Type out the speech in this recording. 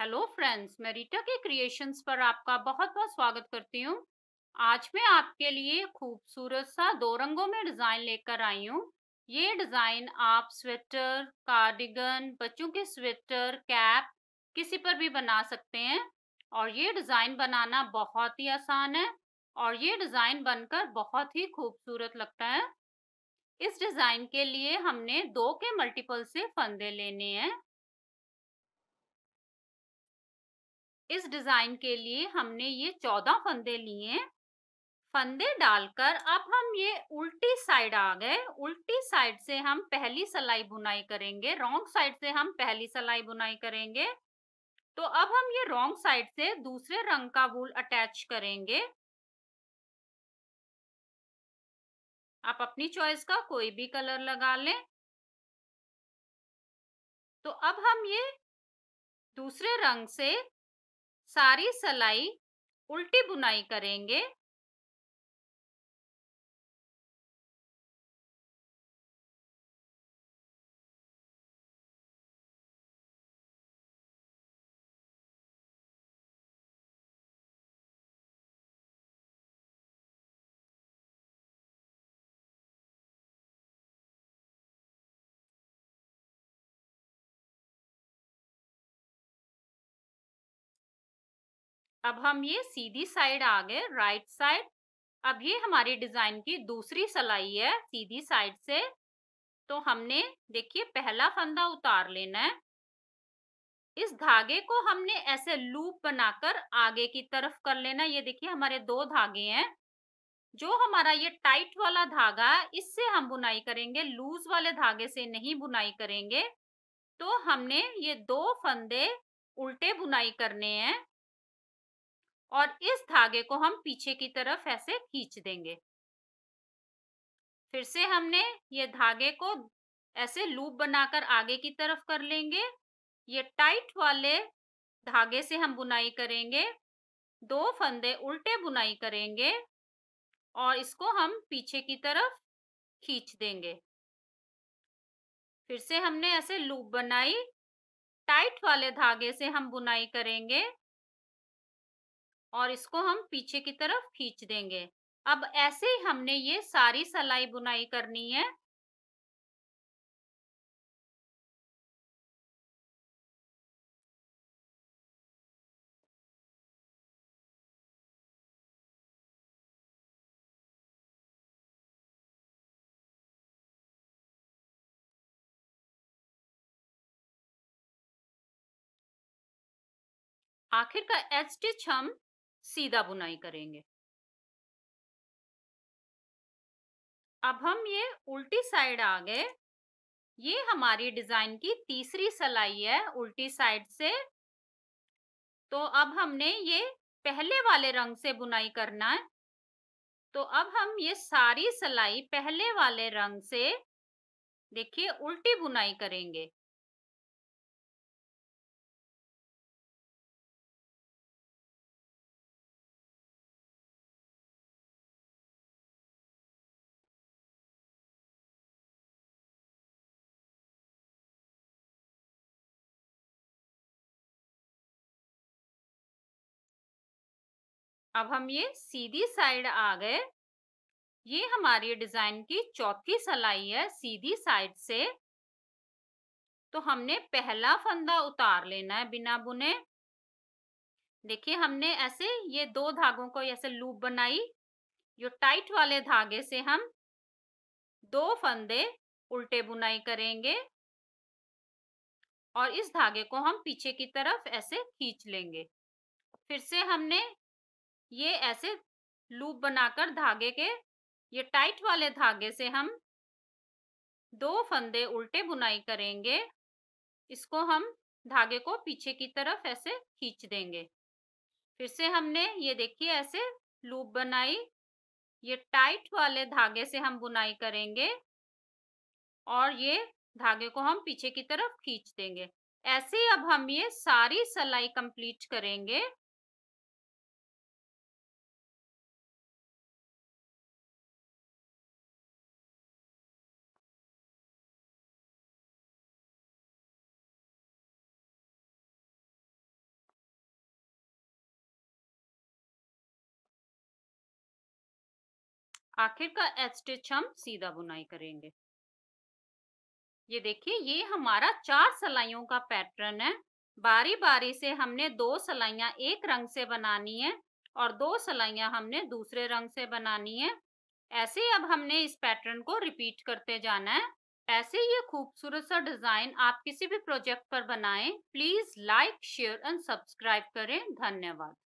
hello friends मैं रीटा के creations पर आपका बहुत बहुत स्वागत करती हूँ आज मैं आपके लिए खूबसूरत सा दो रंगों में डिज़ाइन लेकर आई हूँ ये डिज़ाइन आप स्वेटर कार्डिगन बच्चों के स्वेटर कैप किसी पर भी बना सकते हैं और ये डिज़ाइन बनाना बहुत ही आसान है और ये डिज़ाइन बनकर बहुत ही खूबसूरत लगता है इस डिज़ाइन के लिए हमने दो के मल्टीपल से फंदे लेने हैं इस डिजाइन के लिए हमने ये चौदह फंदे लिए फंदे डालकर अब हम ये उल्टी साइड आ गए उल्टी साइड से हम पहली सलाई बुनाई करेंगे रॉन्ग साइड से हम पहली सलाई बुनाई करेंगे तो अब हम ये रॉन्ग साइड से दूसरे रंग का वूल अटैच करेंगे आप अपनी चॉइस का कोई भी कलर लगा लें तो अब हम ये दूसरे रंग से सारी सलाई उल्टी बुनाई करेंगे अब हम ये सीधी साइड आ गए राइट साइड अब ये हमारी डिजाइन की दूसरी सलाई है सीधी साइड से तो हमने देखिए पहला फंदा उतार लेना है इस धागे को हमने ऐसे लूप बनाकर आगे की तरफ कर लेना ये देखिए हमारे दो धागे हैं जो हमारा ये टाइट वाला धागा है इससे हम बुनाई करेंगे लूज वाले धागे से नहीं बुनाई करेंगे तो हमने ये दो फंदे उल्टे बुनाई करने हैं और इस धागे को हम पीछे की तरफ ऐसे खींच देंगे फिर से हमने ये धागे को ऐसे लूप बनाकर आगे की तरफ कर लेंगे ये टाइट वाले धागे से हम बुनाई करेंगे दो फंदे उल्टे बुनाई करेंगे और इसको हम पीछे की तरफ खींच देंगे फिर से हमने ऐसे लूप बनाई टाइट वाले धागे से हम बुनाई करेंगे और इसको हम पीछे की तरफ खींच देंगे अब ऐसे ही हमने ये सारी सलाई बुनाई करनी है आखिर का एच स्टिच हम सीधा बुनाई करेंगे अब हम ये उल्टी साइड आ गए ये हमारी डिजाइन की तीसरी सलाई है उल्टी साइड से तो अब हमने ये पहले वाले रंग से बुनाई करना है तो अब हम ये सारी सलाई पहले वाले रंग से देखिए उल्टी बुनाई करेंगे अब हम ये सीधी साइड आ गए ये हमारी डिजाइन की चौथी सलाई है सीधी साइड से तो हमने पहला फंदा उतार लेना है बिना बुने देखिए हमने ऐसे ये दो धागों को ऐसे लूप बनाई जो टाइट वाले धागे से हम दो फंदे उल्टे बुनाई करेंगे और इस धागे को हम पीछे की तरफ ऐसे खींच लेंगे फिर से हमने ये ऐसे लूप बनाकर धागे के ये टाइट वाले धागे से हम दो फंदे उल्टे बुनाई करेंगे इसको हम धागे को पीछे की तरफ ऐसे खींच देंगे फिर से हमने ये देखिए ऐसे लूप बनाई ये टाइट वाले धागे से हम बुनाई करेंगे और ये धागे को हम पीछे की तरफ खींच देंगे ऐसे अब हम ये सारी सिलाई कंप्लीट करेंगे आखिर का एच स्टिच हम सीधा बुनाई करेंगे ये देखिए ये हमारा चार सलाइयों का पैटर्न है बारी बारी से हमने दो सलाइया एक रंग से बनानी है और दो सलाइया हमने दूसरे रंग से बनानी है ऐसे अब हमने इस पैटर्न को रिपीट करते जाना है ऐसे ये खूबसूरत सा डिजाइन आप किसी भी प्रोजेक्ट पर बनाएं please like share and subscribe करें धन्यवाद